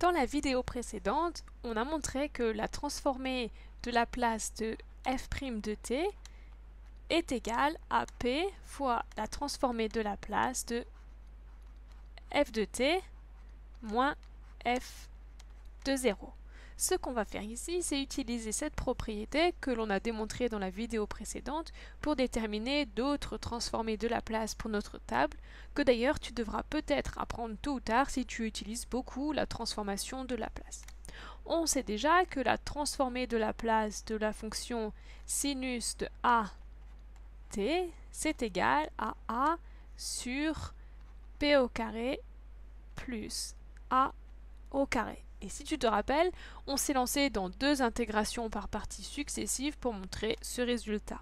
Dans la vidéo précédente, on a montré que la transformée de la place de f' de t est égale à p fois la transformée de la place de f de t moins f de 0. Ce qu'on va faire ici, c'est utiliser cette propriété que l'on a démontrée dans la vidéo précédente pour déterminer d'autres transformées de la place pour notre table, que d'ailleurs tu devras peut-être apprendre tôt ou tard si tu utilises beaucoup la transformation de la place. On sait déjà que la transformée de la place de la fonction sinus de a t, c'est égal à a sur p au carré plus a au carré. Et si tu te rappelles, on s'est lancé dans deux intégrations par partie successives pour montrer ce résultat.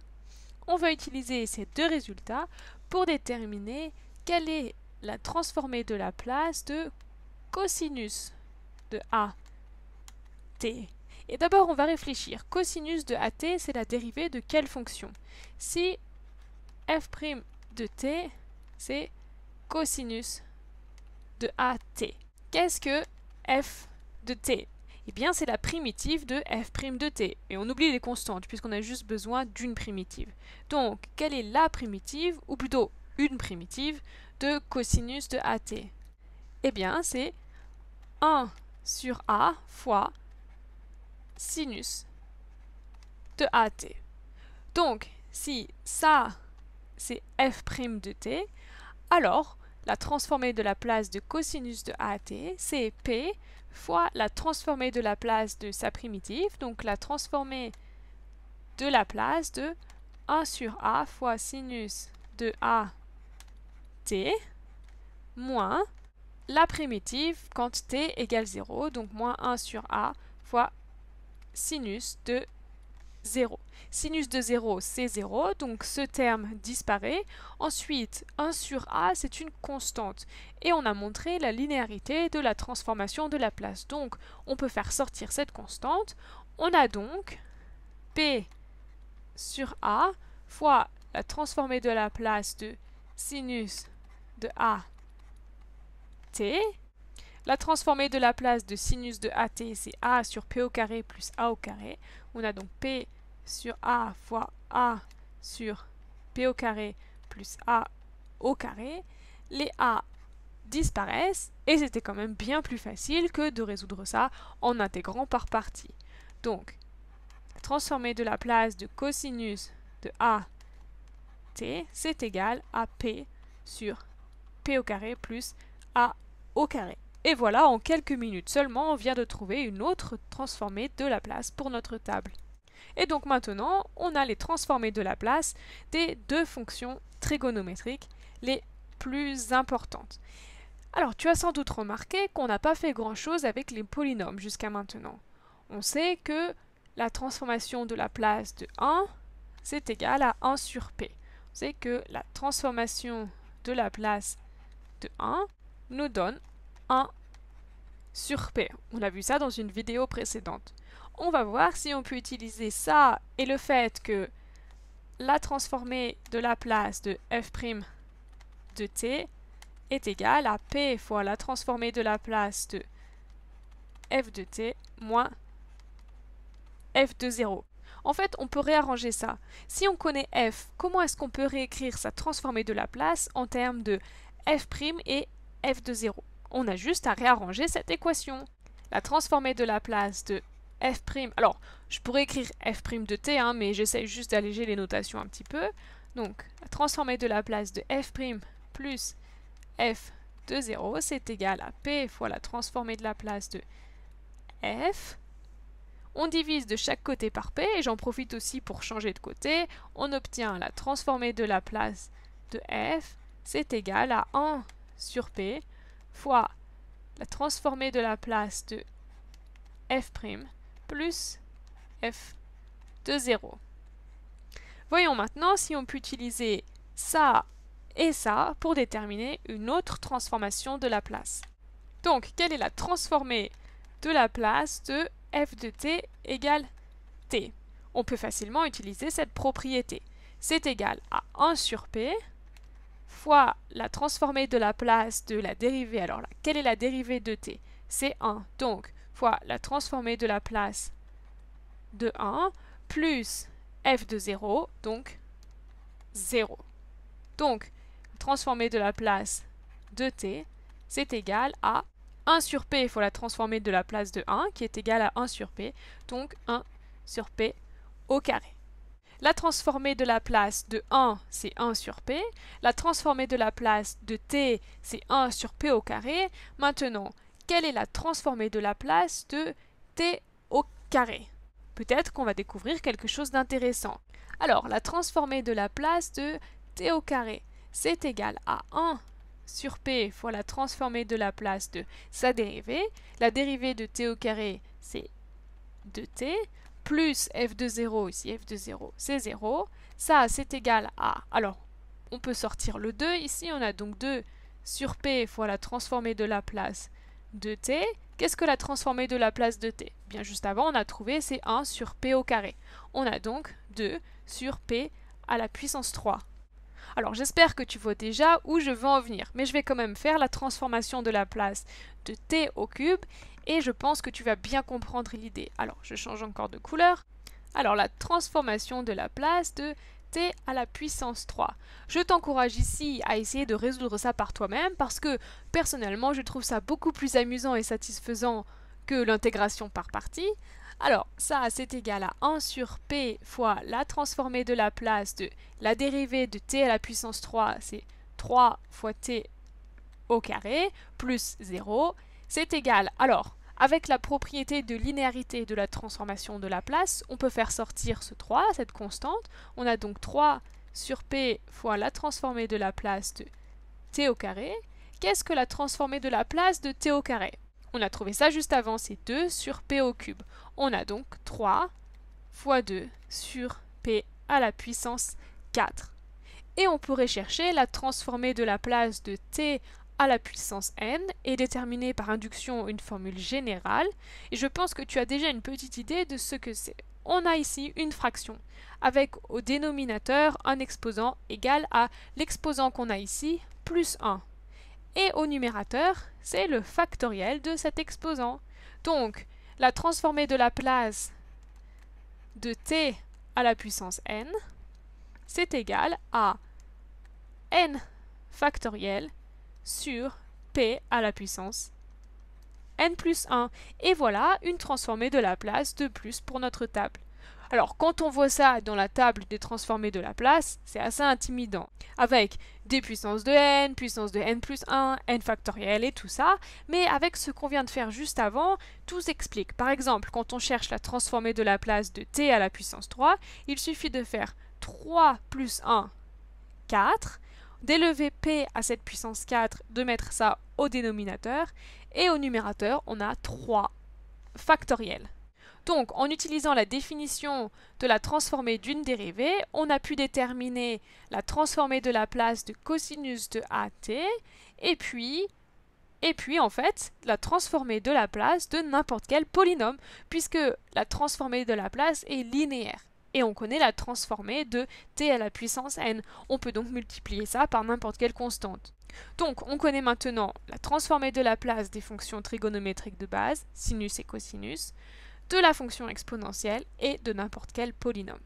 On va utiliser ces deux résultats pour déterminer quelle est la transformée de la place de cosinus de at Et d'abord, on va réfléchir. Cosinus de AT, c'est la dérivée de quelle fonction Si f' de t, c'est cosinus de AT. Qu'est-ce que f de t Eh bien, c'est la primitive de f' de t. Et on oublie les constantes, puisqu'on a juste besoin d'une primitive. Donc, quelle est la primitive, ou plutôt une primitive, de cosinus de at Eh bien, c'est 1 sur a fois sinus de at. Donc, si ça, c'est f' de t, alors la transformée de la place de cosinus de A T, c'est P fois la transformée de la place de sa primitive, donc la transformée de la place de 1 sur A fois sinus de A t moins la primitive quand t égale 0, donc moins 1 sur a fois sinus de 0. Sinus de 0, c'est 0, donc ce terme disparaît. Ensuite, 1 sur a, c'est une constante. Et on a montré la linéarité de la transformation de la place. Donc, on peut faire sortir cette constante. On a donc p sur a fois la transformée de la place de sinus de a t la transformée de la place de sinus de AT, c'est A sur P au carré plus A au carré. On a donc P sur a fois a sur p au carré plus a au carré, les a disparaissent et c'était quand même bien plus facile que de résoudre ça en intégrant par partie. Donc, transformer de la place de cosinus de a t, c'est égal à p sur p au carré plus a au carré. Et voilà, en quelques minutes seulement, on vient de trouver une autre transformée de la place pour notre table. Et donc maintenant, on a les transformées de la place des deux fonctions trigonométriques les plus importantes. Alors, tu as sans doute remarqué qu'on n'a pas fait grand-chose avec les polynômes jusqu'à maintenant. On sait que la transformation de la place de 1, c'est égal à 1 sur p. On sait que la transformation de la place de 1 nous donne 1 sur p. On a vu ça dans une vidéo précédente. On va voir si on peut utiliser ça et le fait que la transformée de la place de f' de t est égale à p fois la transformée de la place de f de t moins f de 0. En fait, on peut réarranger ça. Si on connaît f, comment est-ce qu'on peut réécrire sa transformée de la place en termes de f' et f de 0 On a juste à réarranger cette équation. La transformée de la place de f'. Alors, je pourrais écrire f' de t, hein, mais j'essaie juste d'alléger les notations un petit peu. Donc, la transformée de la place de f' plus f de 0, c'est égal à p fois la transformée de la place de f. On divise de chaque côté par p, et j'en profite aussi pour changer de côté. On obtient la transformée de la place de f, c'est égal à 1 sur p fois la transformée de la place de f' plus f de 0. Voyons maintenant si on peut utiliser ça et ça pour déterminer une autre transformation de la place. Donc, quelle est la transformée de la place de f de t égale t On peut facilement utiliser cette propriété. C'est égal à 1 sur p fois la transformée de la place de la dérivée. Alors, quelle est la dérivée de t C'est 1. Donc, la transformée de la place de 1 plus f de 0, donc 0. Donc, transformée de la place de t, c'est égal à 1 sur p, il faut la transformer de la place de 1, qui est égal à 1 sur p, donc 1 sur p au carré. La transformée de la place de 1, c'est 1 sur p. La transformée de la place de t, c'est 1 sur p au carré. Maintenant, quelle est la transformée de la place de t au carré Peut-être qu'on va découvrir quelque chose d'intéressant. Alors, la transformée de la place de t au carré, c'est égal à 1 sur p fois la transformée de la place de sa dérivée. La dérivée de t au carré, c'est 2t, plus f de 0, ici f de 0, c'est 0. Ça, c'est égal à... Alors, on peut sortir le 2 ici, on a donc 2 sur p fois la transformée de la place de t, qu'est-ce que la transformée de la place de t Bien juste avant, on a trouvé c'est 1 sur p au carré. On a donc 2 sur p à la puissance 3. Alors j'espère que tu vois déjà où je veux en venir, mais je vais quand même faire la transformation de la place de t au cube et je pense que tu vas bien comprendre l'idée. Alors je change encore de couleur. Alors la transformation de la place de à la puissance 3. Je t'encourage ici à essayer de résoudre ça par toi-même parce que personnellement je trouve ça beaucoup plus amusant et satisfaisant que l'intégration par partie. Alors ça c'est égal à 1 sur p fois la transformée de la place de la dérivée de t à la puissance 3 c'est 3 fois t au carré plus 0 c'est égal alors avec la propriété de linéarité de la transformation de la place, on peut faire sortir ce 3, cette constante. On a donc 3 sur P fois la transformée de la place de T au carré. Qu'est-ce que la transformée de la place de T au carré On a trouvé ça juste avant, c'est 2 sur P au cube. On a donc 3 fois 2 sur P à la puissance 4. Et on pourrait chercher la transformée de la place de T à la puissance n est déterminée par induction une formule générale, et je pense que tu as déjà une petite idée de ce que c'est. On a ici une fraction, avec au dénominateur un exposant égal à l'exposant qu'on a ici, plus 1. Et au numérateur, c'est le factoriel de cet exposant. Donc, la transformée de la place de t à la puissance n, c'est égal à n factoriel sur p à la puissance n plus 1. Et voilà une transformée de la place de plus pour notre table. Alors quand on voit ça dans la table des transformées de la place, c'est assez intimidant. Avec des puissances de n, puissance de n plus 1, n factoriel et tout ça, mais avec ce qu'on vient de faire juste avant, tout s'explique. Par exemple, quand on cherche la transformée de la place de t à la puissance 3, il suffit de faire 3 plus 1, 4, d'élever P à cette puissance 4, de mettre ça au dénominateur, et au numérateur, on a 3 factoriels. Donc, en utilisant la définition de la transformée d'une dérivée, on a pu déterminer la transformée de la place de cosinus de AT, et puis, et puis en fait, la transformée de la place de n'importe quel polynôme, puisque la transformée de la place est linéaire et on connaît la transformée de t à la puissance n. On peut donc multiplier ça par n'importe quelle constante. Donc on connaît maintenant la transformée de la place des fonctions trigonométriques de base, sinus et cosinus, de la fonction exponentielle et de n'importe quel polynôme.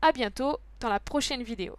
A bientôt dans la prochaine vidéo.